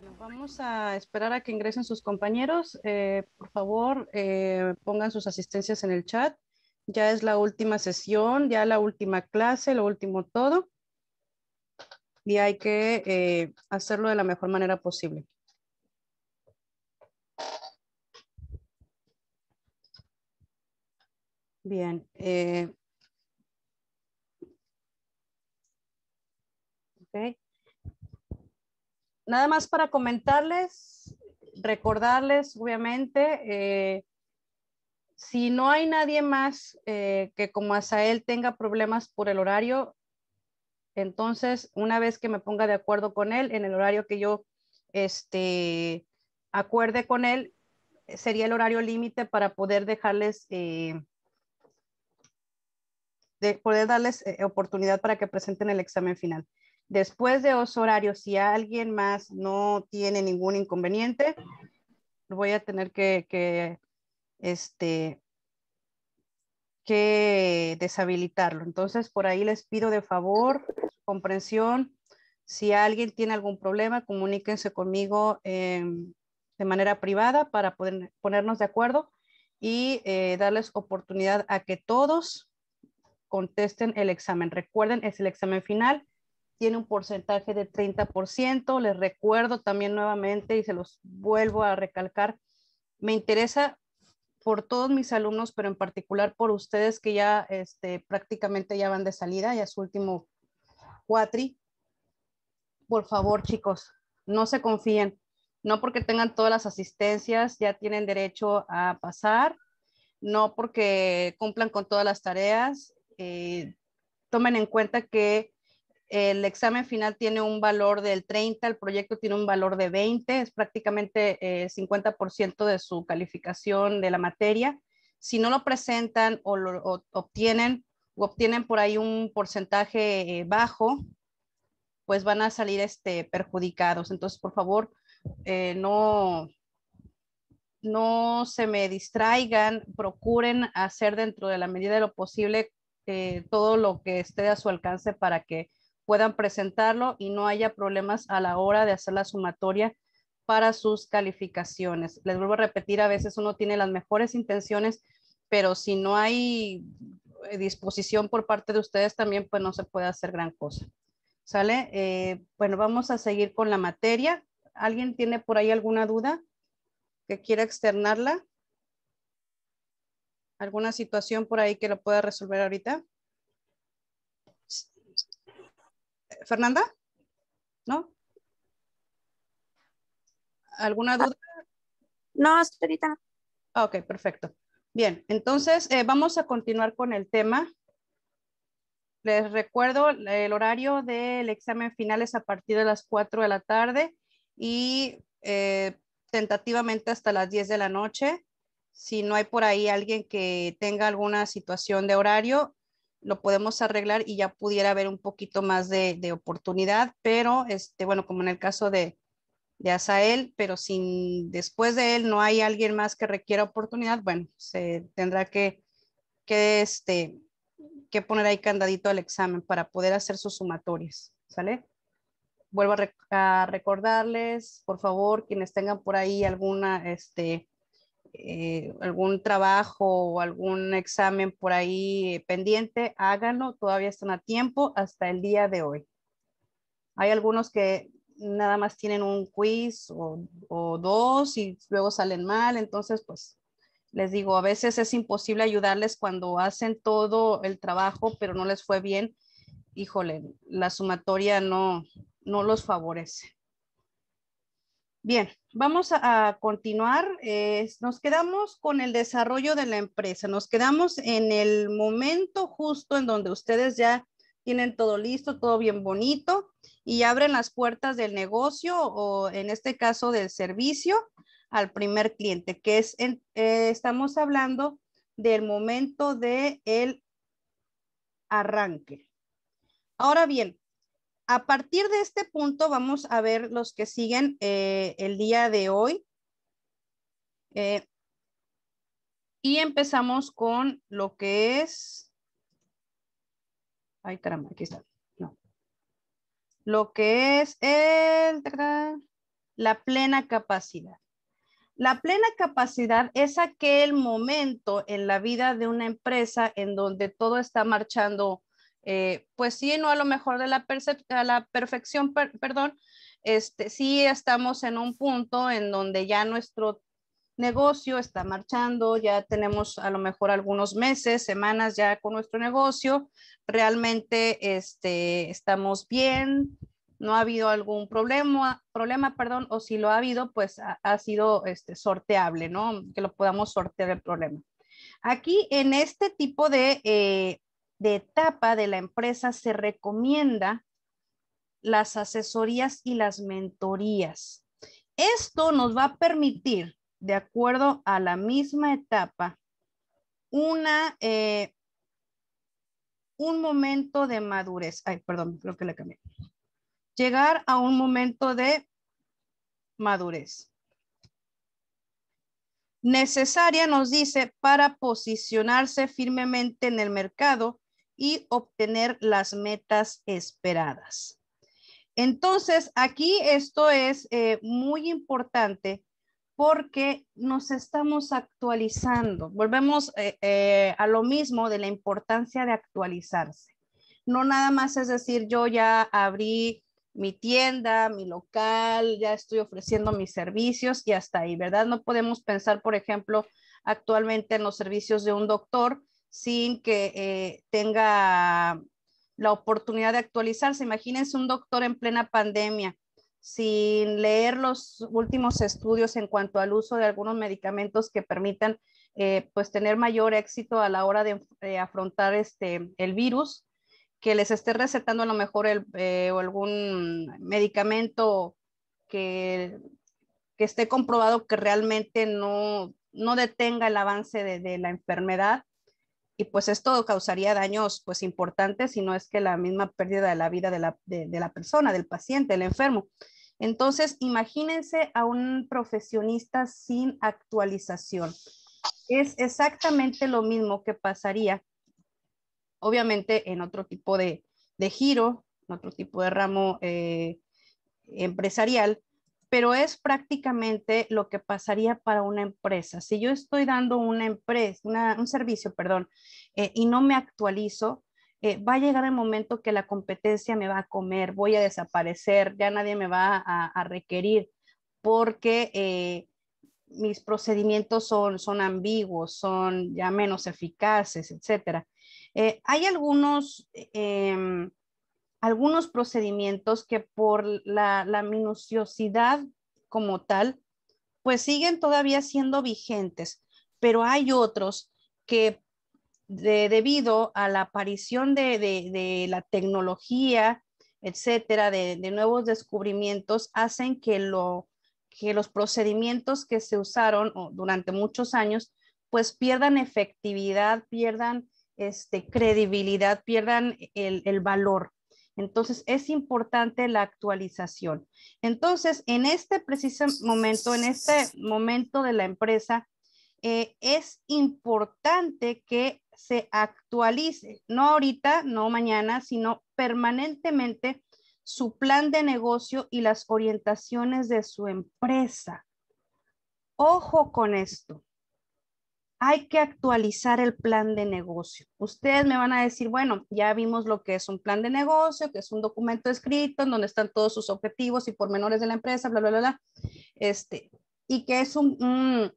Bueno, vamos a esperar a que ingresen sus compañeros. Eh, por favor, eh, pongan sus asistencias en el chat. Ya es la última sesión, ya la última clase, lo último todo. Y hay que eh, hacerlo de la mejor manera posible. Bien. Okay nada más para comentarles, recordarles, obviamente, eh, si no hay nadie más eh, que como Asael tenga problemas por el horario, entonces una vez que me ponga de acuerdo con él, en el horario que yo este, acuerde con él, sería el horario límite para poder dejarles, eh, poder darles oportunidad para que presenten el examen final después de los horarios, si alguien más no tiene ningún inconveniente, voy a tener que, este, deshabilitarlo. Entonces, por ahí les pido de favor comprensión. Si alguien tiene algún problema, comuníquense conmigo em, de manera privada para poder ponernos de acuerdo y eh, darles oportunidad a que todos contesten el examen. Recuerden, es el examen final tiene un porcentaje de 30%. Les recuerdo también nuevamente y se los vuelvo a recalcar, me interesa por todos mis alumnos, pero en particular por ustedes que ya este, prácticamente ya van de salida, ya su último cuatri. Por favor, chicos, no se confíen. No porque tengan todas las asistencias, ya tienen derecho a pasar. No porque cumplan con todas las tareas. Eh, tomen en cuenta que el examen final tiene un valor del 30, el proyecto tiene un valor de 20, es prácticamente el eh, 50% de su calificación de la materia. Si no lo presentan o lo obtienen, o obtienen por ahí un porcentaje eh, bajo, pues van a salir este, perjudicados. Entonces, por favor, eh, no, no se me distraigan, procuren hacer dentro de la medida de lo posible todo lo que esté a su alcance para que puedan presentarlo y no haya problemas a la hora de hacer la sumatoria para sus calificaciones. Les vuelvo a repetir, a veces uno tiene las mejores intenciones, pero si no hay eh, disposición por parte de ustedes también, pues no se puede hacer gran cosa. ¿Sale? Eh, bueno, vamos a seguir con la materia. ¿Alguien tiene por ahí alguna duda que quiera externarla? ¿Alguna situación por ahí que lo pueda resolver ahorita? Fernanda, ¿no? ¿Alguna duda? No, señorita. Ah, ok, perfecto. Bien, entonces eh, vamos a continuar con el tema. Les recuerdo, el horario del examen final es a partir de las 4 de la tarde y eh, tentativamente hasta las 10 de la noche. Si no hay por ahí alguien que tenga alguna situación de horario, lo podemos arreglar y ya pudiera haber un poquito más de, oportunidad, pero este, bueno, como en el caso de, de Asael, pero sin después de él no hay alguien más que requiera oportunidad, bueno, se tendrá que, que, este, que poner ahí candadito al examen para poder hacer sus sumatorias, ¿sale? Vuelvo a, a recordarles, por favor, quienes tengan por ahí alguna, este, eh, algún trabajo o algún examen por ahí eh, pendiente, háganlo, todavía están a tiempo hasta el día de hoy. Hay algunos que nada más tienen un quiz o, o dos y luego salen mal, entonces pues les digo, a veces es imposible ayudarles cuando hacen todo el trabajo, pero no les fue bien. Híjole, la sumatoria no, no los favorece. Bien, vamos a, continuar. Eh, nos quedamos con el desarrollo de la empresa. Nos quedamos en el momento justo en donde ustedes ya tienen todo listo, todo bien bonito y abren las puertas del negocio o en este caso del servicio al primer cliente, que es, eh, estamos hablando del momento de el arranque. Ahora bien, a partir de este punto vamos a ver los que siguen eh, el día de hoy. Eh, y empezamos con lo que es... Ay, caramba, aquí está. No. Lo que es el... La plena capacidad. La plena capacidad es aquel momento en la vida de una empresa en donde todo está marchando eh, pues sí, no a lo mejor de la, a la perfección, perdón, este, sí estamos en un punto en donde ya nuestro negocio está marchando, ya tenemos a lo mejor algunos meses, semanas ya con nuestro negocio, realmente este, estamos bien, no ha habido algún problema, problema perdón, o si lo ha habido, pues ha, sido este, sorteable, ¿no? Que lo podamos sortear el problema. Aquí en este tipo de eh, de etapa de la empresa se recomienda las asesorías y las mentorías. Esto nos va a permitir, de acuerdo a la misma etapa, una, eh, un momento de madurez. Ay, perdón, creo que la cambié. Llegar a un momento de madurez. Necesaria nos dice para posicionarse firmemente en el mercado y obtener las metas esperadas. Entonces, aquí esto es eh, muy importante porque nos estamos actualizando. Volvemos eh, eh, a lo mismo de la importancia de actualizarse. No nada más es decir, yo ya abrí mi tienda, mi local, ya estoy ofreciendo mis servicios y hasta ahí, ¿verdad? No podemos pensar, por ejemplo, actualmente en los servicios de un doctor sin que eh, tenga la oportunidad de actualizarse. Imagínense un doctor en plena pandemia sin leer los últimos estudios en cuanto al uso de algunos medicamentos que permitan eh, pues tener mayor éxito a la hora de eh, afrontar este, el virus, que les esté recetando a lo mejor algún medicamento que, esté comprobado que realmente no, detenga el avance de la enfermedad y pues esto causaría daños pues importantes, si no es que la misma pérdida de la vida de la, persona, del paciente, del enfermo. Entonces, imagínense a un profesionista sin actualización. Es exactamente lo mismo que pasaría, obviamente, en otro tipo de, giro, en otro tipo de ramo eh, empresarial, pero es prácticamente lo que pasaría para una empresa. Si yo estoy dando una empresa, un servicio, perdón, eh, y no me actualizo, eh, va a llegar el momento que la competencia me va a comer, voy a desaparecer, ya nadie me va a, requerir porque eh, mis procedimientos son, son ambiguos, son ya menos eficaces, etc. hay algunos em, algunos procedimientos que por la, minuciosidad como tal, pues siguen todavía siendo vigentes, pero hay otros que debido a la aparición de, la tecnología, etcétera, de, nuevos descubrimientos, hacen que, lo, los procedimientos que se usaron durante muchos años, pues pierdan efectividad, pierdan este, credibilidad, pierdan el, el valor. Entonces, es importante la actualización. Entonces, en este preciso momento, en este momento de la empresa, eh, es importante que se actualice, no ahorita, no mañana, sino permanentemente su plan de negocio y las orientaciones de su empresa. Ojo con esto hay que actualizar el plan de negocio. Ustedes me van a decir, bueno, ya vimos lo que es un plan de negocio, que es un documento escrito en donde están todos sus objetivos y pormenores de la empresa, bla, bla, bla, Este, y que es un,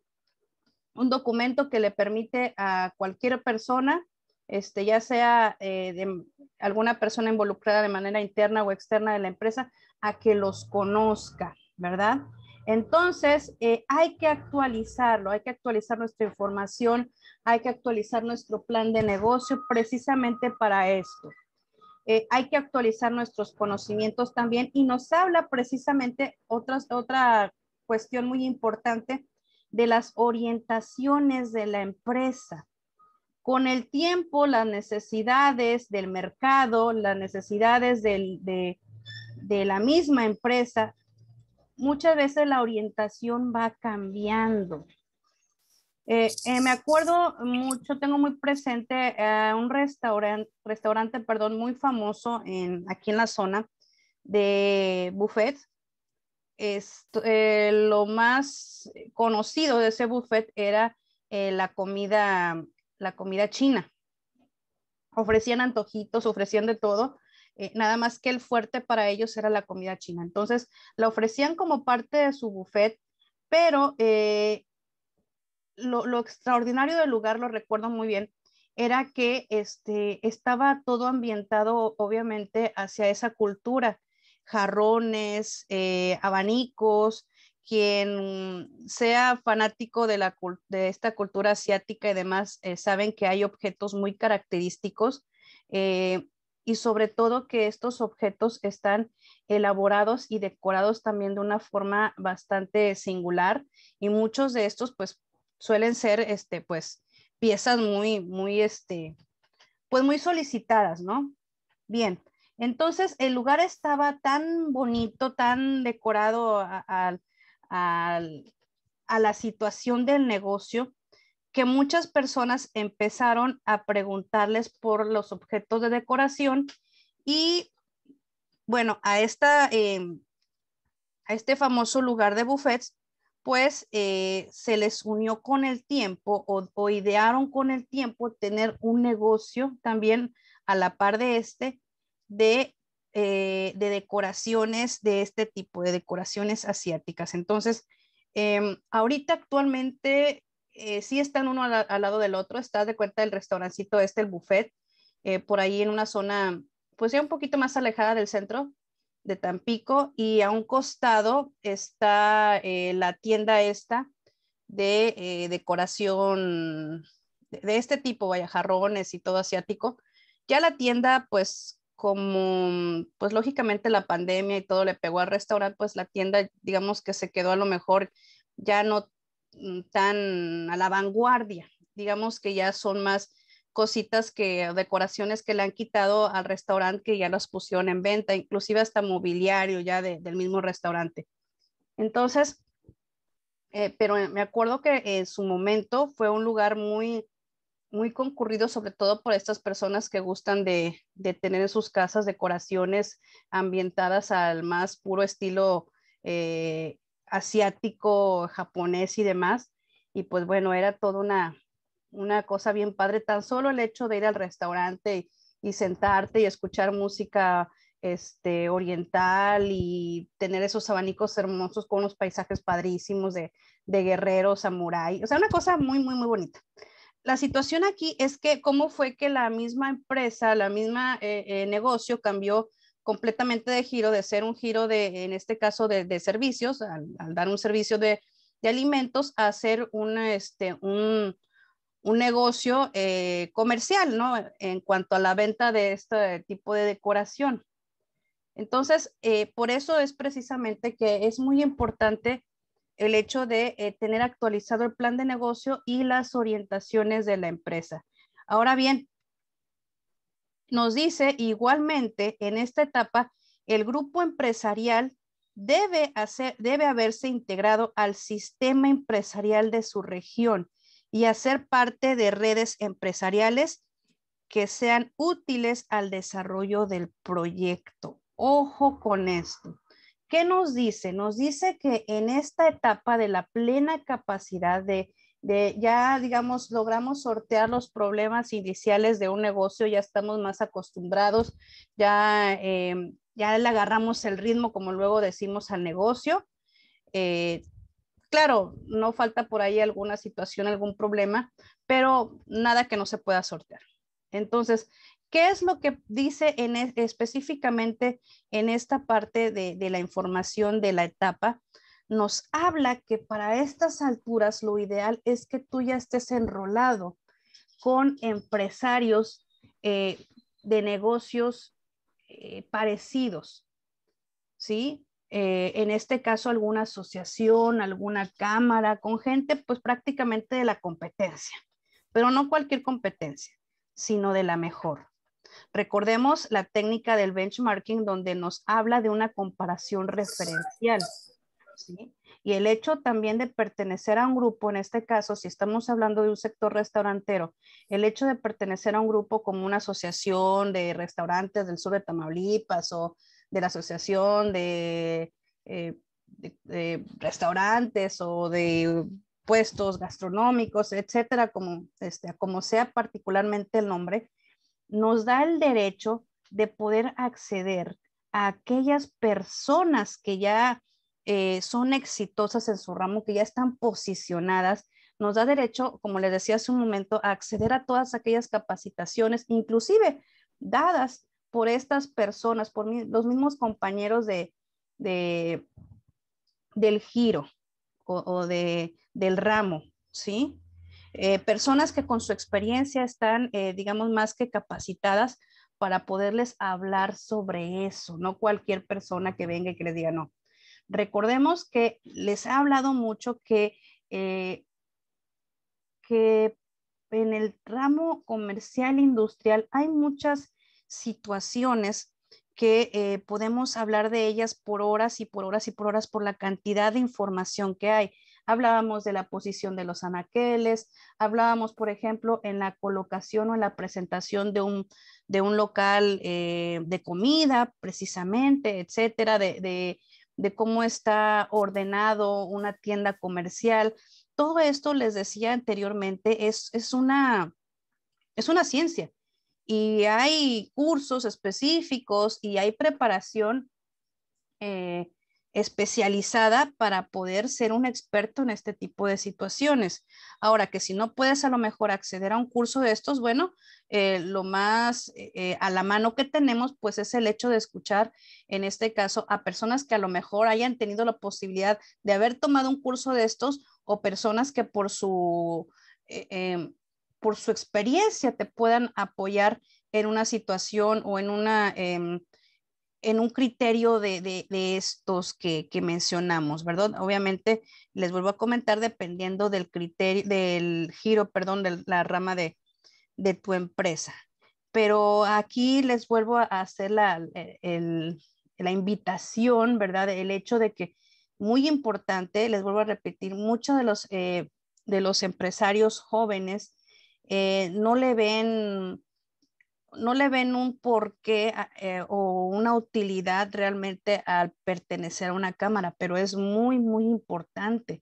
un, documento que le permite a cualquier persona, este, ya sea eh, de alguna persona involucrada de manera interna o externa de la empresa, a que los conozca, ¿verdad? Entonces, eh, hay que actualizarlo, hay que actualizar nuestra información, hay que actualizar nuestro plan de negocio precisamente para esto. Eh, hay que actualizar nuestros conocimientos también y nos habla precisamente otra cuestión muy importante de las orientaciones de la empresa. Con el tiempo, las necesidades del mercado, las necesidades de la misma empresa muchas veces la orientación va cambiando. Eh, eh, me acuerdo mucho, tengo muy presente eh, un restaurante, restaurante, perdón, muy famoso en, aquí en la zona de buffet. lo más conocido de ese buffet era la, comida, la comida china. Ofrecían antojitos, ofrecían de todo, eh, nada más que el fuerte para ellos era la comida china. Entonces, la ofrecían como parte de su buffet, pero eh, lo, extraordinario del lugar, lo recuerdo muy bien, era que este, estaba todo ambientado, obviamente, hacia esa cultura, jarrones, eh, abanicos, quien sea fanático de, la, de esta cultura asiática y demás, saben que hay objetos muy característicos y sobre todo que estos objetos están elaborados y decorados también de una forma bastante singular y muchos de estos pues suelen ser este pues piezas muy muy este pues muy solicitadas, ¿no? Bien. Entonces el lugar estaba tan bonito, tan decorado a la situación del negocio que muchas personas empezaron a preguntarles por los objetos de decoración y bueno, a, esta, em, a este famoso lugar de buffets, pues eh, se les unió con el tiempo o, idearon con el tiempo tener un negocio también a la par de este de eh, decoraciones de este tipo, de decoraciones asiáticas. Entonces, em, ahorita actualmente eh, sí están uno al, lado del otro, está de cuenta el restaurancito este, el buffet, eh, por ahí en una zona, pues ya un poquito más alejada del centro de Tampico, y a un costado está eh, la tienda esta de eh, decoración de, este tipo, vaya, y todo asiático. Ya la tienda, pues como, pues lógicamente la pandemia y todo le pegó al restaurante, pues la tienda, digamos que se quedó a lo mejor ya no Mm, tan a la vanguardia. Digamos que ya son más cositas que, decoraciones que le han quitado al restaurante que ya las pusieron en venta, inclusive hasta mobiliario ya del mismo restaurante. Entonces, eh, pero me acuerdo que en su momento fue un lugar muy, muy concurrido, sobre todo por estas personas que gustan de, de tener en sus casas decoraciones ambientadas al más puro estilo eh, asiático, japonés y demás. Y pues bueno, era toda una, una cosa bien padre, tan solo el hecho de ir al restaurante y, sentarte y escuchar música este, oriental y tener esos abanicos hermosos con unos paisajes padrísimos de, de guerreros, samurái, o sea, una cosa muy, muy, muy bonita. La situación aquí es que cómo fue que la misma empresa, la misma eh, eh, negocio cambió completamente de giro, de ser un giro de, en este caso, de, servicios, al, dar un servicio de, alimentos, a ser este, un, negocio eh, comercial, ¿no? En cuanto a la venta de este tipo de decoración. Entonces, eh, por eso es precisamente que es muy importante el hecho de eh, tener actualizado el plan de negocio y las orientaciones de la empresa. Ahora bien, nos dice igualmente en esta etapa, el grupo empresarial debe, hacer, debe haberse integrado al sistema empresarial de su región y hacer parte de redes empresariales que sean útiles al desarrollo del proyecto. Ojo con esto. ¿Qué nos dice? Nos dice que en esta etapa de la plena capacidad de ya, digamos, logramos sortear los problemas iniciales de un negocio, ya estamos más acostumbrados, ya, em, ya le agarramos el ritmo, como luego decimos, al negocio. Eh, claro, no falta por ahí alguna situación, algún problema, pero nada que no se pueda sortear. Entonces, ¿qué es lo que dice específicamente en esta parte de la información de la etapa? nos habla que para estas alturas lo ideal es que tú ya estés enrolado con empresarios eh, de negocios eh, parecidos, ¿sí? Eh, en este caso alguna asociación, alguna cámara, con gente pues prácticamente de la competencia, pero no cualquier competencia, sino de la mejor. Recordemos la técnica del benchmarking donde nos habla de una comparación referencial. Y el hecho también de pertenecer a un grupo, en este caso, si estamos hablando de un sector restaurantero, el hecho de pertenecer a un grupo como una asociación de restaurantes del sur de Tamaulipas o de la asociación de, eh, restaurantes o de puestos gastronómicos, etcétera, como, este, como sea particularmente el nombre, nos da el derecho de poder acceder a aquellas personas que ya eh, son exitosas en su ramo, que ya están posicionadas, nos da derecho, como les decía hace un momento, a acceder a todas aquellas capacitaciones, inclusive dadas por estas personas, por los mismos compañeros de, del giro o, de, del ramo, ¿sí? Eh, personas que con su experiencia están, eh, digamos, más que capacitadas para poderles hablar sobre eso, no cualquier persona que venga y que les diga, no, Recordemos que les he hablado mucho eh, que, en el ramo comercial industrial hay muchas situaciones que eh, podemos hablar de ellas por horas y por horas y por horas por la cantidad de información que hay. Hablábamos de la posición de los anaqueles, hablábamos, por ejemplo, en la colocación o en la presentación de un, de un local eh, de comida, precisamente, etcétera, de de cómo está ordenado una tienda comercial. Todo esto, les decía anteriormente, es, una, es una ciencia y hay cursos específicos y hay preparación eh, especializada para poder ser un experto en este tipo de situaciones. Ahora que si no puedes a lo mejor acceder a un curso de estos, bueno, eh, lo más eh, eh, a la mano que tenemos pues es el hecho de escuchar en este caso a personas que a lo mejor hayan tenido la posibilidad de haber tomado un curso de estos o personas que por su, por su experiencia te puedan apoyar en una situación o en una em, en un criterio de, estos que, mencionamos, ¿verdad? Obviamente, les vuelvo a comentar, dependiendo del criterio, del giro, perdón, de la rama de, tu empresa. Pero aquí les vuelvo a hacer eh, la, invitación, ¿verdad? El hecho de que, muy importante, les vuelvo a repetir, muchos de los, eh, de los empresarios jóvenes eh, no le ven no le ven un porqué ah, eh, o una utilidad realmente al pertenecer a una cámara, pero es muy, muy importante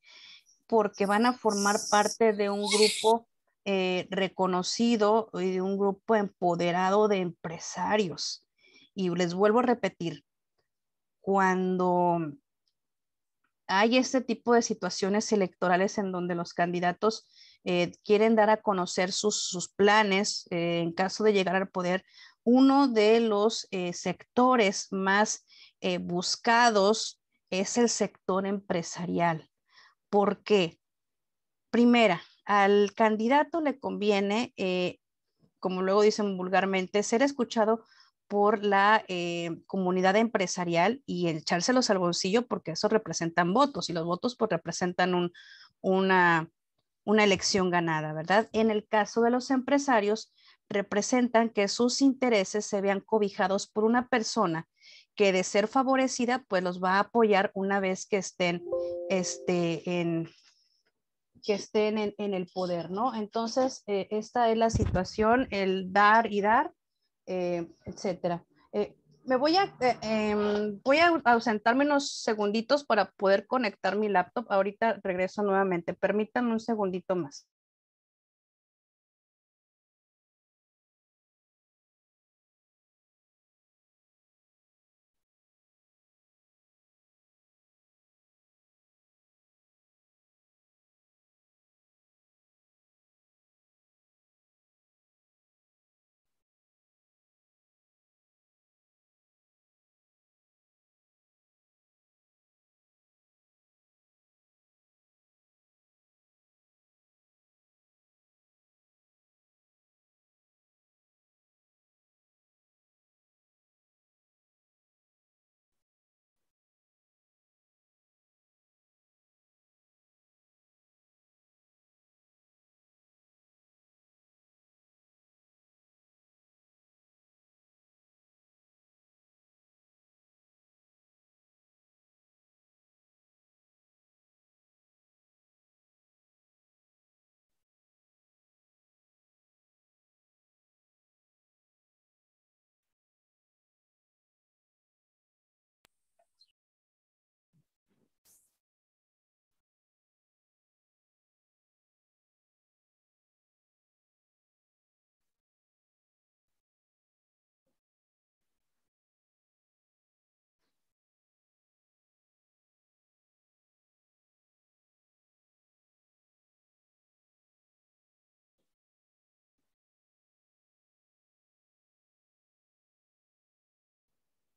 porque van a formar parte de un grupo eh, reconocido y de un grupo empoderado de empresarios. Y les vuelvo a repetir, cuando hay este tipo de situaciones electorales en donde los candidatos eh, quieren dar a conocer sus, planes eh, en caso de llegar al poder. Uno de los eh, sectores más buscados es el sector empresarial. ¿Por qué? Primera, al candidato le conviene, como luego dicen vulgarmente, ser escuchado por la comunidad empresarial y echárselos al bolsillo porque eso representan votos y los votos pues representan un, una, una elección ganada, ¿verdad? En el caso de los empresarios, representan que sus intereses se vean cobijados por una persona que de ser favorecida, pues los va a apoyar una vez que estén, este, en, que estén en, el poder, ¿no? Entonces, eh, esta es la situación, el dar y dar, eh, etcétera. Eh, me voy a, eh, em, voy a ausentarme unos segunditos para poder conectar mi laptop. Ahorita regreso nuevamente. Permítanme un segundito más.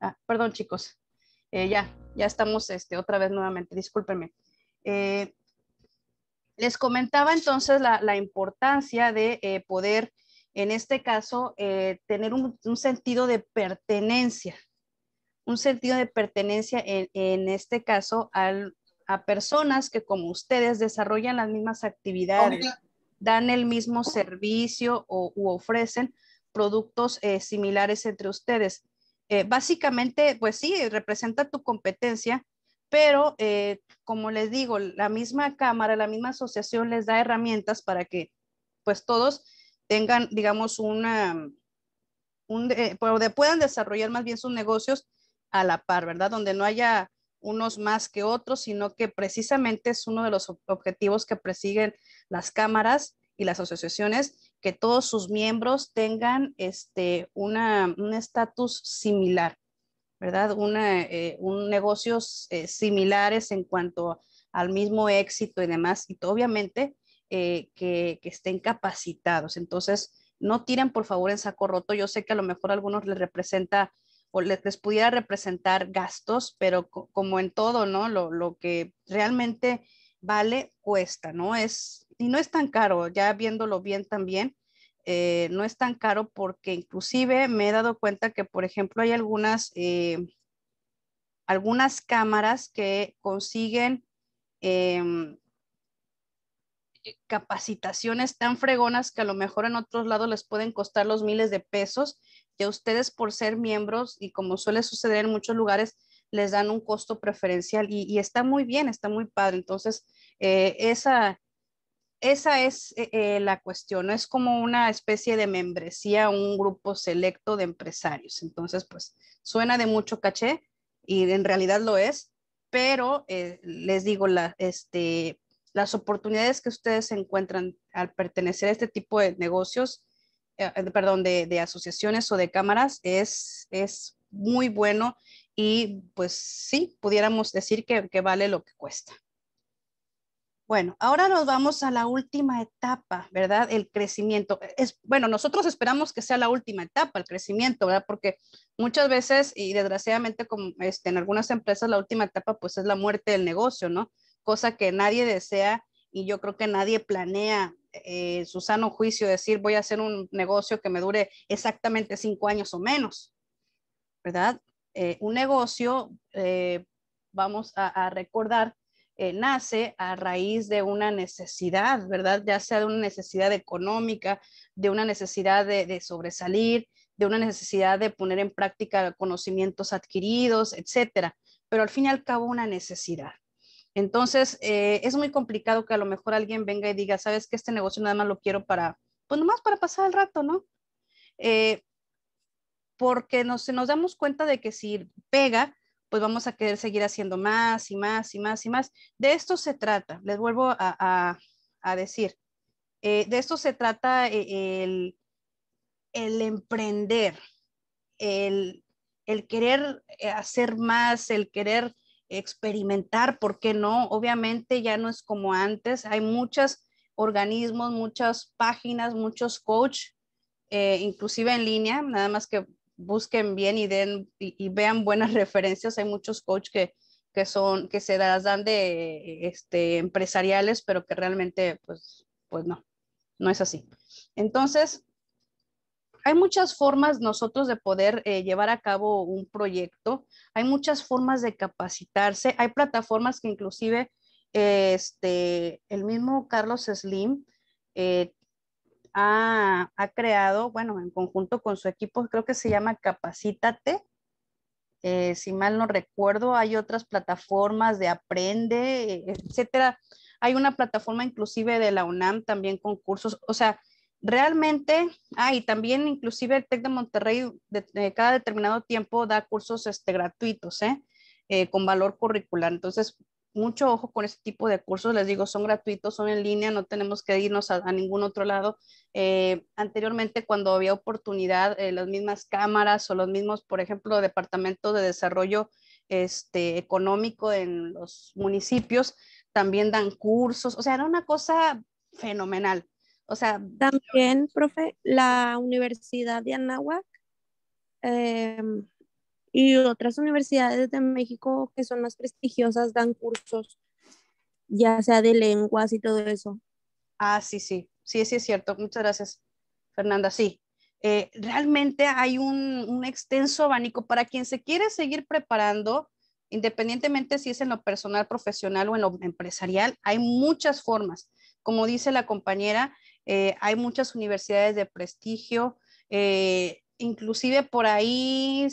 Ah, perdón, chicos. Eh, ya, ya estamos este, otra vez nuevamente, discúlpenme. Eh, les comentaba entonces la, importancia de eh, poder, en este caso, tener un, sentido de pertenencia, un sentido de pertenencia en, este caso a personas que como ustedes desarrollan las mismas actividades, dan el mismo servicio o u ofrecen productos similares entre ustedes eh, básicamente, pues sí, representa tu competencia, pero eh, como les digo, la misma cámara, la misma asociación les da herramientas para que pues todos tengan, digamos, una, un, eh, puedan desarrollar más bien sus negocios a la par, ¿verdad? Donde no haya unos más que otros, sino que precisamente es uno de los objetivos que persiguen las cámaras y las asociaciones que todos sus miembros tengan este, un estatus similar, ¿verdad? Eh, un negocios eh, similares en cuanto al mismo éxito y demás, y obviamente eh, que, que, estén capacitados. Entonces, no tiren por favor en saco roto. Yo sé que a lo mejor a algunos les representa o les, pudiera representar gastos, pero como en todo, ¿no? Lo, lo que realmente vale cuesta, ¿no? Es y no es tan caro, ya viéndolo bien también, eh, no es tan caro porque inclusive me he dado cuenta que, por ejemplo, hay algunas, eh, algunas cámaras que consiguen em, capacitaciones tan fregonas que a lo mejor en otros lados les pueden costar los miles de pesos y a ustedes por ser miembros y como suele suceder en muchos lugares, les dan un costo preferencial y está muy bien, está muy padre. Entonces, eh, esa esa es eh, eh, la cuestión, no es como una especie de membresía, un grupo selecto de empresarios. Entonces, pues suena de mucho caché y en realidad lo es, pero eh, les digo, este, las oportunidades que ustedes encuentran al pertenecer a este tipo de negocios, perdón, de, asociaciones o de cámaras, es, muy bueno y pues sí, pudiéramos decir que vale lo que cuesta. Bueno, ahora nos vamos a la última etapa, ¿verdad? El crecimiento. Es, bueno, nosotros esperamos que sea la última etapa, el crecimiento, ¿verdad? Porque muchas veces, y desgraciadamente como este, en algunas empresas, la última etapa pues es la muerte del negocio, ¿no? Cosa que nadie desea y yo creo que nadie planea eh, su sano juicio decir voy a hacer un negocio que me dure exactamente cinco años o menos, ¿verdad? Eh, un negocio, eh, vamos a recordar eh, nace a raíz de una necesidad, ¿verdad? Ya sea de una necesidad económica, de una necesidad de, sobresalir, de una necesidad de poner en práctica conocimientos adquiridos, etcétera, pero al fin y al cabo una necesidad. Entonces, eh, es muy complicado que a lo mejor alguien venga y diga, sabes que este negocio nada más lo quiero para, pues nomás para pasar el rato, ¿no? Eh, porque nos, nos damos cuenta de que si pega, pues vamos a querer seguir haciendo más y más y más y más. De esto se trata, les vuelvo a, decir, eh, de esto se trata eh, el, el emprender, el, el, querer eh, hacer más, el querer experimentar, ¿por qué no? Obviamente ya no es como antes, hay muchos organismos, muchas páginas, muchos coach, inclusive en línea, nada más que busquen bien y, den, y, vean buenas referencias. Hay muchos coaches que, que, son, que se las dan de este, empresariales, pero que realmente, pues, pues no, no es así. Entonces, hay muchas formas nosotros de poder eh, llevar a cabo un proyecto, hay muchas formas de capacitarse, hay plataformas que inclusive este, el mismo Carlos Slim eh, ha, creado, bueno, en conjunto con su equipo, creo que se llama Capacítate. Eh, si mal no recuerdo, hay otras plataformas de Aprende, etcétera. Hay una plataforma inclusive de la UNAM también con cursos, o sea, realmente, ah, y también inclusive el TEC de Monterrey de, cada determinado tiempo da cursos este, gratuitos, Eh, eh con valor curricular. Entonces, mucho ojo con este tipo de cursos, les digo, son gratuitos, son en línea, no tenemos que irnos a, ningún otro lado. Eh, anteriormente, cuando había oportunidad, eh, las mismas cámaras o los mismos, por ejemplo, departamentos de desarrollo este, económico en los municipios, también dan cursos, o sea, era una cosa fenomenal. O sea, también, profe, la Universidad de Anáhuac em, y otras universidades de México que son más prestigiosas dan cursos, ya sea de lenguas y todo eso. Ah, sí, sí, sí, es cierto. Muchas gracias, Fernanda. Sí, eh, realmente hay un, extenso abanico para quien se quiere seguir preparando, independientemente si es en lo personal, profesional o en lo empresarial, hay muchas formas. Como dice la compañera, eh, hay muchas universidades de prestigio, eh, inclusive por ahí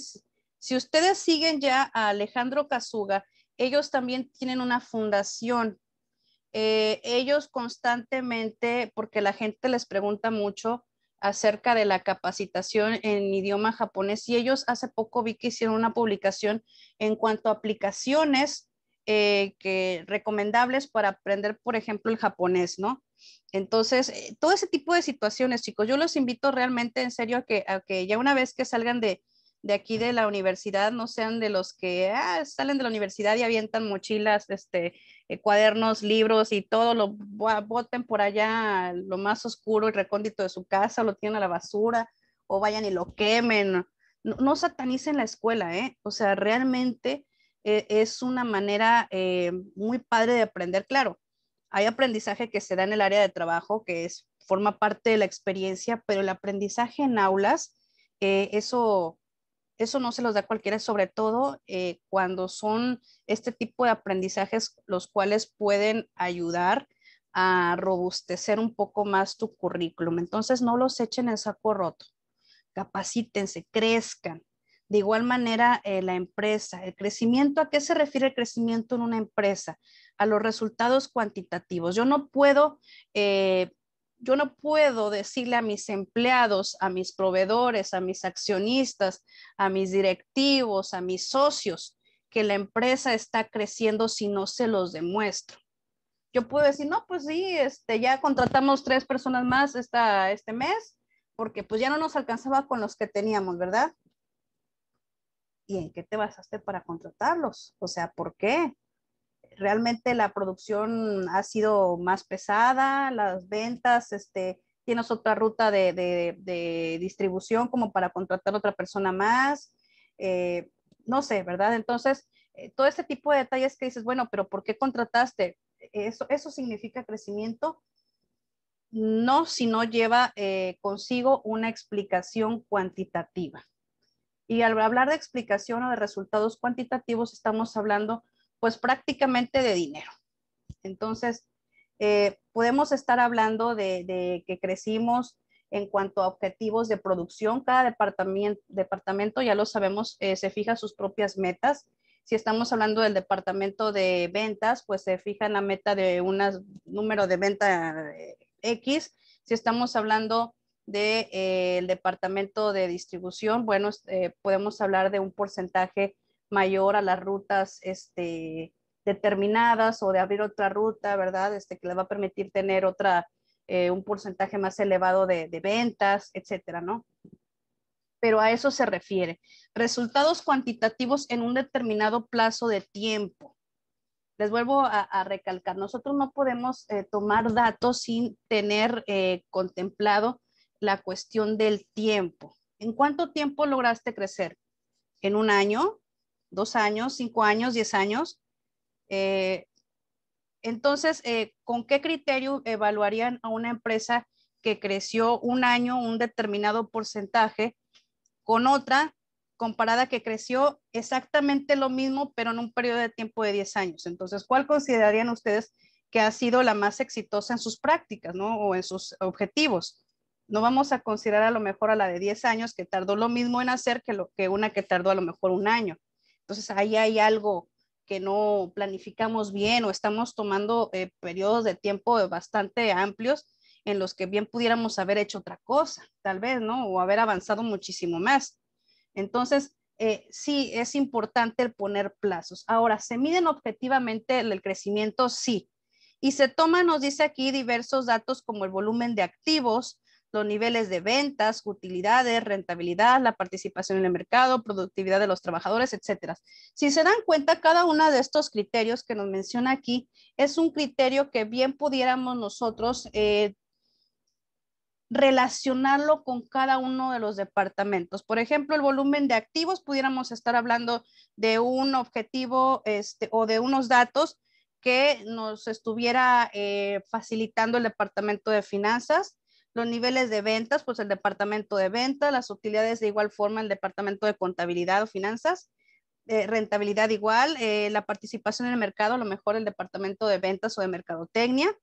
si ustedes siguen ya a Alejandro Kazuga, ellos también tienen una fundación. Eh, ellos constantemente, porque la gente les pregunta mucho acerca de la capacitación en idioma japonés y ellos hace poco vi que hicieron una publicación en cuanto a aplicaciones eh, que recomendables para aprender, por ejemplo, el japonés, ¿no? Entonces, eh, todo ese tipo de situaciones, chicos, yo los invito realmente en serio a que, a que ya una vez que salgan de, de aquí de la universidad no sean de los que ah, salen de la universidad y avientan mochilas, este, eh, cuadernos, libros y todo, lo boten por allá lo más oscuro y recóndito de su casa, lo tienen a la basura o vayan y lo quemen. No, satanicen la escuela, ¿eh? O sea, realmente eh, es una manera eh, muy padre de aprender. Claro, hay aprendizaje que se da en el área de trabajo, que es, forma parte de la experiencia, pero el aprendizaje en aulas, eso eso no se los da cualquiera, sobre todo eh, cuando son este tipo de aprendizajes los cuales pueden ayudar a robustecer un poco más tu currículum. Entonces, no los echen en saco roto. Capacítense, crezcan. De igual manera, eh, la empresa, el crecimiento, ¿a qué se refiere el crecimiento en una empresa? A los resultados cuantitativos. Yo no puedo eh, yo no puedo decirle a mis empleados, a mis proveedores, a mis accionistas, a mis directivos, a mis socios, que la empresa está creciendo si no se los demuestro. Yo puedo decir, no, pues sí, este, ya contratamos tres personas más este mes, porque pues ya no nos alcanzaba con los que teníamos, ¿verdad? ¿Y en qué te basaste para contratarlos? O sea, ¿por qué? realmente la producción ha sido más pesada, las ventas, este, tienes otra ruta de, de, distribución como para contratar a otra persona más, eh, no sé, ¿verdad? Entonces, eh, todo este tipo de detalles que dices, bueno, pero ¿por qué contrataste? Eso, eso significa crecimiento. No si no lleva eh, consigo una explicación cuantitativa. Y al hablar de explicación o de resultados cuantitativos, estamos hablando pues prácticamente de dinero. Entonces, eh, podemos estar hablando de, que crecimos en cuanto a objetivos de producción. Cada departamento, departamento ya lo sabemos, eh, se fija sus propias metas. Si estamos hablando del departamento de ventas, pues se fija en la meta de un número de venta eh, X. Si estamos hablando del departamento de distribución, bueno, podemos hablar de un porcentaje mayor a las rutas este, determinadas o de abrir otra ruta, ¿verdad? Este, que le va a permitir tener otra, eh, un porcentaje más elevado de, ventas, etcétera, ¿no? Pero a eso se refiere. Resultados cuantitativos en un determinado plazo de tiempo les vuelvo a, recalcar, nosotros no podemos eh, tomar datos sin tener eh, contemplado la cuestión del tiempo. ¿En cuánto tiempo lograste crecer? ¿En un año? dos años, cinco años, diez años. Eh, entonces, eh, ¿con qué criterio evaluarían a una empresa que creció un año un determinado porcentaje con otra comparada que creció exactamente lo mismo, pero en un periodo de tiempo de diez años? Entonces, ¿cuál considerarían ustedes que ha sido la más exitosa en sus prácticas o en sus objetivos? No vamos a considerar a lo mejor a la de 10 años que tardó lo mismo en hacer que, lo, que una que tardó a lo mejor un año. Entonces ahí hay algo que no planificamos bien o estamos tomando eh, periodos de tiempo bastante amplios en los que bien pudiéramos haber hecho otra cosa, tal vez, ¿no? O haber avanzado muchísimo más. Entonces, eh, sí, es importante el poner plazos. Ahora, ¿se miden objetivamente el crecimiento? Sí. Y se toman, nos dice aquí, diversos datos como el volumen de activos, los niveles de ventas, utilidades, rentabilidad, la participación en el mercado, productividad de los trabajadores, etcétera. Si se dan cuenta, cada uno de estos criterios que nos menciona aquí es un criterio que bien pudiéramos nosotros eh, relacionarlo con cada uno de los departamentos. Por ejemplo, el volumen de activos, pudiéramos estar hablando de un objetivo este, o de unos datos que nos estuviera eh, facilitando el departamento de finanzas los niveles de ventas, pues el departamento de ventas, las utilidades de igual forma el departamento de contabilidad o finanzas, eh, rentabilidad igual, eh, la participación en el mercado, a lo mejor el departamento de ventas o de mercadotecnia,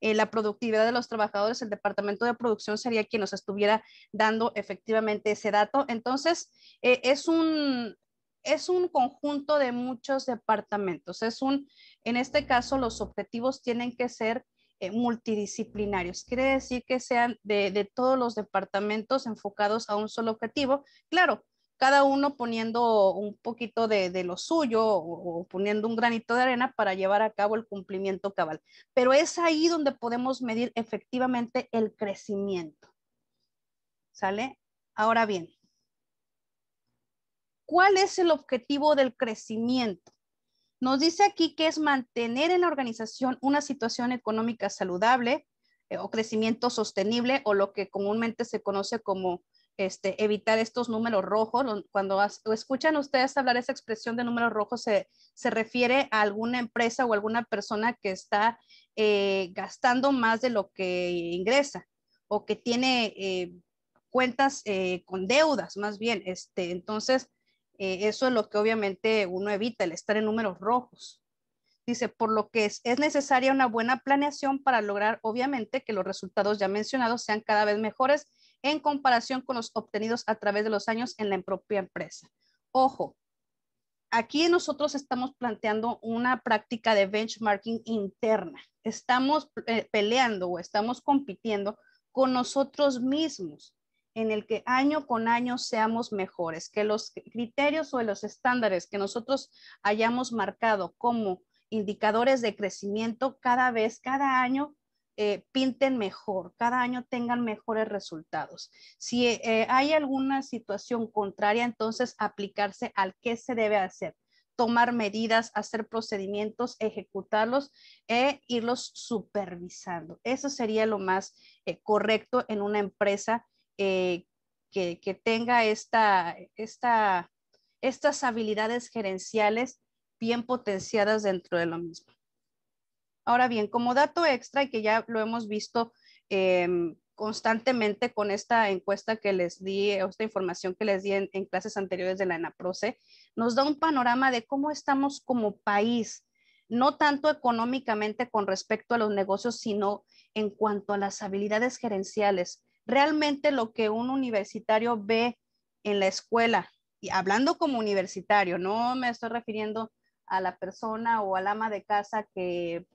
eh, la productividad de los trabajadores, el departamento de producción sería quien nos estuviera dando efectivamente ese dato. Entonces, es, un, es un conjunto de muchos departamentos. Es un, en este caso, los objetivos tienen que ser eh, multidisciplinarios. Quiere decir que sean de, todos los departamentos enfocados a un solo objetivo. Claro, cada uno poniendo un poquito de, lo suyo o, poniendo un granito de arena para llevar a cabo el cumplimiento cabal. Pero es ahí donde podemos medir efectivamente el crecimiento. ¿Sale? Ahora bien, ¿cuál es el objetivo del crecimiento? Nos dice aquí que es mantener en la organización una situación económica saludable eh, o crecimiento sostenible o lo que comúnmente se conoce como este, evitar estos números rojos. Cuando escuchan ustedes hablar esa expresión de números rojos, se, refiere a alguna empresa o alguna persona que está eh, gastando más de lo que ingresa o que tiene eh, cuentas con deudas, más bien. Este, entonces, eh, eso es lo que obviamente uno evita, el estar en números rojos. Dice, por lo que es necesaria una buena planeación para lograr, obviamente, que los resultados ya mencionados sean cada vez mejores en comparación con los obtenidos a través de los años en la propia empresa. Ojo, aquí nosotros estamos planteando una práctica de benchmarking interna. Estamos eh, peleando o estamos compitiendo con nosotros mismos en el que año con año seamos mejores, que los criterios o los estándares que nosotros hayamos marcado como indicadores de crecimiento cada vez, cada año eh, pinten mejor, cada año tengan mejores resultados. Si eh, hay alguna situación contraria, entonces aplicarse al que se debe hacer, tomar medidas, hacer procedimientos, ejecutarlos e irlos supervisando. Eso sería lo más eh, correcto en una empresa eh, que, tenga esta, estas habilidades gerenciales bien potenciadas dentro de lo mismo. Ahora bien, como dato extra y que ya lo hemos visto em, constantemente con esta encuesta que les di, esta información que les di en, clases anteriores de la ENAPROCE, nos da un panorama de cómo estamos como país, no tanto económicamente con respecto a los negocios, sino en cuanto a las habilidades gerenciales realmente lo que un universitario ve en la escuela, y hablando como universitario, no me estoy refiriendo a la persona o al ama de casa que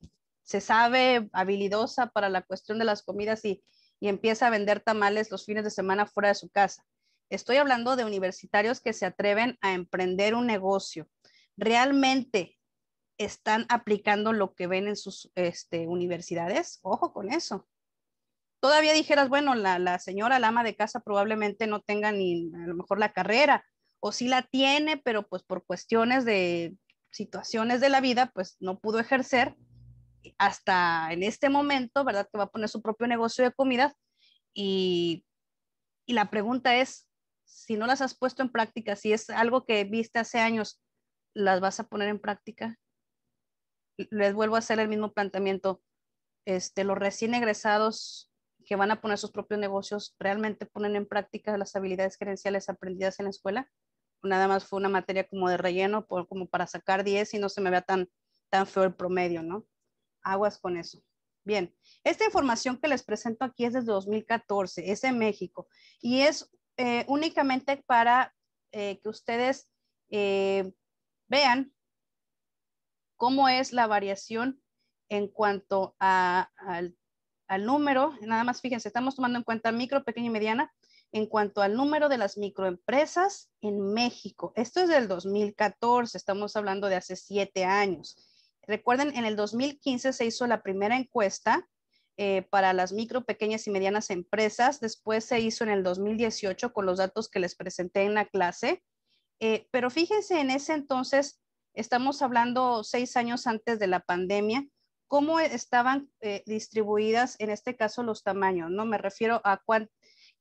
se sabe habilidosa para la cuestión de las comidas y, empieza a vender tamales los fines de semana fuera de su casa. Estoy hablando de universitarios que se atreven a emprender un negocio. Realmente están aplicando lo que ven en sus este, universidades. Ojo con eso todavía dijeras, bueno, la, la, señora, la ama de casa probablemente no tenga ni a lo mejor la carrera, o sí la tiene, pero pues por cuestiones de situaciones de la vida, pues no pudo ejercer hasta en este momento, ¿verdad? Que va a poner su propio negocio de comida. y, y la pregunta es, si no las has puesto en práctica, si es algo que viste hace años, ¿las vas a poner en práctica? Les vuelvo a hacer el mismo planteamiento. Este, los recién egresados que van a poner sus propios negocios realmente ponen en práctica las habilidades gerenciales aprendidas en la escuela. Nada más fue una materia como de relleno, como para sacar 10 y no se me vea tan, tan feo el promedio, ¿no? Aguas con eso. Bien, esta información que les presento aquí es desde 2014, es en México y es eh, únicamente para eh, que ustedes eh, vean cómo es la variación en cuanto al al número, nada más fíjense, estamos tomando en cuenta micro, pequeña y mediana, en cuanto al número de las microempresas en México. Esto es del 2014, estamos hablando de hace siete años. Recuerden, en el 2015 se hizo la primera encuesta eh, para las micro, pequeñas y medianas empresas. Después se hizo en el 2018 con los datos que les presenté en la clase. Eh, pero fíjense, en ese entonces, estamos hablando seis años antes de la pandemia, cómo estaban eh, distribuidas en este caso los tamaños, ¿no? Me refiero a cuál,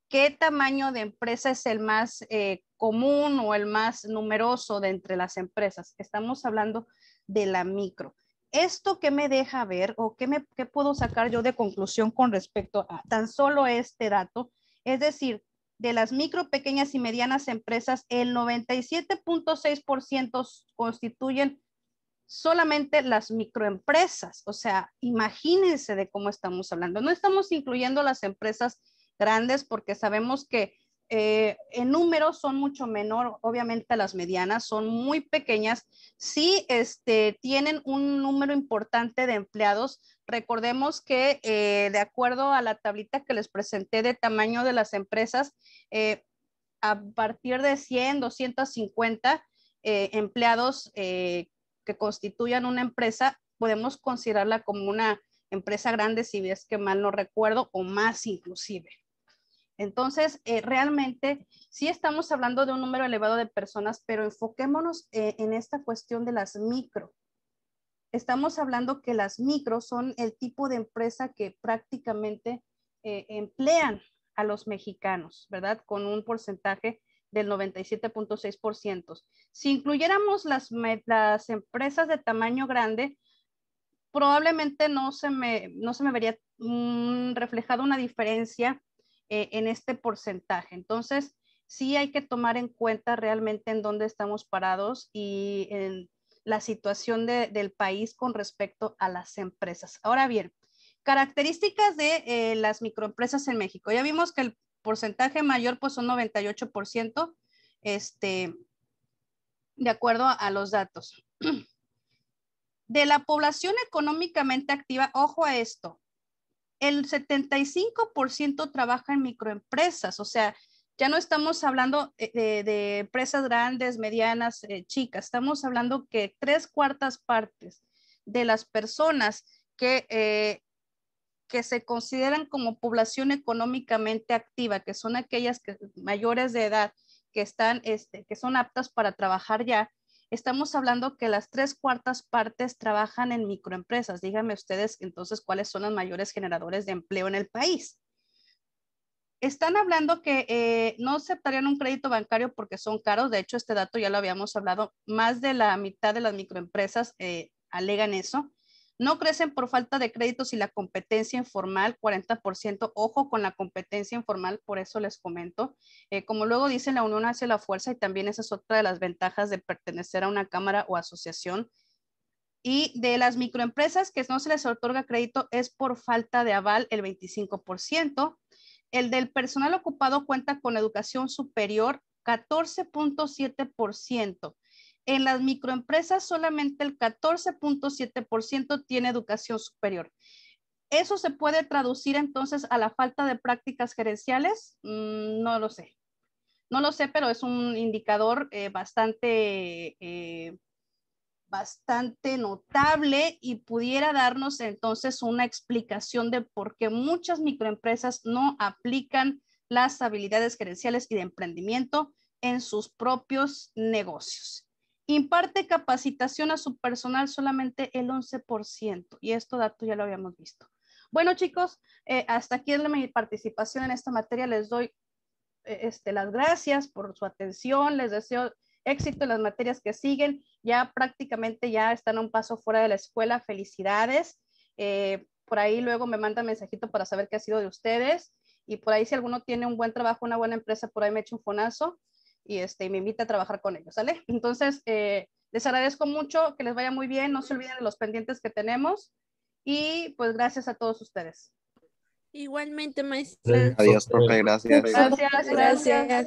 qué tamaño de empresa es el más eh, común o el más numeroso de entre las empresas. Estamos hablando de la micro. ¿Esto qué me deja ver o qué, me, qué puedo sacar yo de conclusión con respecto a tan solo este dato? Es decir, de las micro, pequeñas y medianas empresas, el 97.6% constituyen solamente las microempresas. O sea, imagínense de cómo estamos hablando. No estamos incluyendo las empresas grandes porque sabemos que eh, en números son mucho menor, obviamente las medianas son muy pequeñas, sí este, tienen un número importante de empleados. Recordemos que eh, de acuerdo a la tablita que les presenté de tamaño de las empresas, eh, a partir de 100, 250 empleados que constituyan una empresa, podemos considerarla como una empresa grande, si es que mal no recuerdo, o más inclusive. Entonces, eh, realmente sí estamos hablando de un número elevado de personas, pero enfoquémonos eh, en esta cuestión de las micro. Estamos hablando que las micro son el tipo de empresa que prácticamente eh, emplean a los mexicanos, ¿verdad? Con un porcentaje del 97.6%. Si incluyéramos las, las, empresas de tamaño grande, probablemente no se me, se me vería mm, reflejada una diferencia eh, en este porcentaje. Entonces, sí hay que tomar en cuenta realmente en dónde estamos parados y en la situación del país con respecto a las empresas. Ahora bien, características de eh, las microempresas en México. Ya vimos que el porcentaje mayor pues son 98%, este, de acuerdo a, los datos. De la población económicamente activa, ojo a esto, el 75% trabaja en microempresas, o sea, ya no estamos hablando eh, de, empresas grandes, medianas, eh, chicas, estamos hablando que tres cuartas partes de las personas que eh, que se consideran como población económicamente activa, que son aquellas mayores de edad que, están, este, que son aptas para trabajar ya, estamos hablando que las tres cuartas partes trabajan en microempresas. Díganme ustedes entonces cuáles son los mayores generadores de empleo en el país. Están hablando que eh, no aceptarían un crédito bancario porque son caros. De hecho, este dato ya lo habíamos hablado. Más de la mitad de las microempresas eh, alegan eso. No crecen por falta de créditos y la competencia informal, 40%. Ojo con la competencia informal, por eso les comento. Eh, como luego dice, la unión hace la fuerza y también esa es otra de las ventajas de pertenecer a una cámara o asociación. Y de las microempresas que no se les otorga crédito es por falta de aval, el 25%. El del personal ocupado cuenta con educación superior, 14.7% en las microempresas solamente el 14.7% tiene educación superior. ¿Eso se puede traducir entonces a la falta de prácticas gerenciales? Mm, no lo sé. No lo sé, pero es un indicador eh, bastante, eh, bastante notable y pudiera darnos entonces una explicación de por qué muchas microempresas no aplican las habilidades gerenciales y de emprendimiento en sus propios negocios imparte capacitación a su personal solamente el 11%, y esto dato ya lo habíamos visto. Bueno, chicos, eh, hasta aquí es mi participación en esta materia. Les doy eh, este, las gracias por su atención. Les deseo éxito en las materias que siguen. Ya prácticamente ya están a un paso fuera de la escuela. Felicidades. Eh, por ahí luego me mandan mensajito para saber qué ha sido de ustedes. Y por ahí si alguno tiene un buen trabajo, una buena empresa, por ahí me echo un fonazo. Este, y me invita a trabajar con ellos, ¿sale? Entonces, eh, les agradezco mucho, que les vaya muy bien, no se olviden de los pendientes que tenemos y pues gracias a todos ustedes. Igualmente, maestra. Adiós, profe, gracias. Gracias, gracias.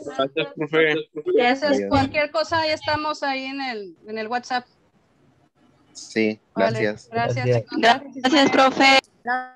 profe. Gracias, cualquier cosa, ya estamos ahí en el, WhatsApp. Sí, gracias, gracias. Gracias, profe.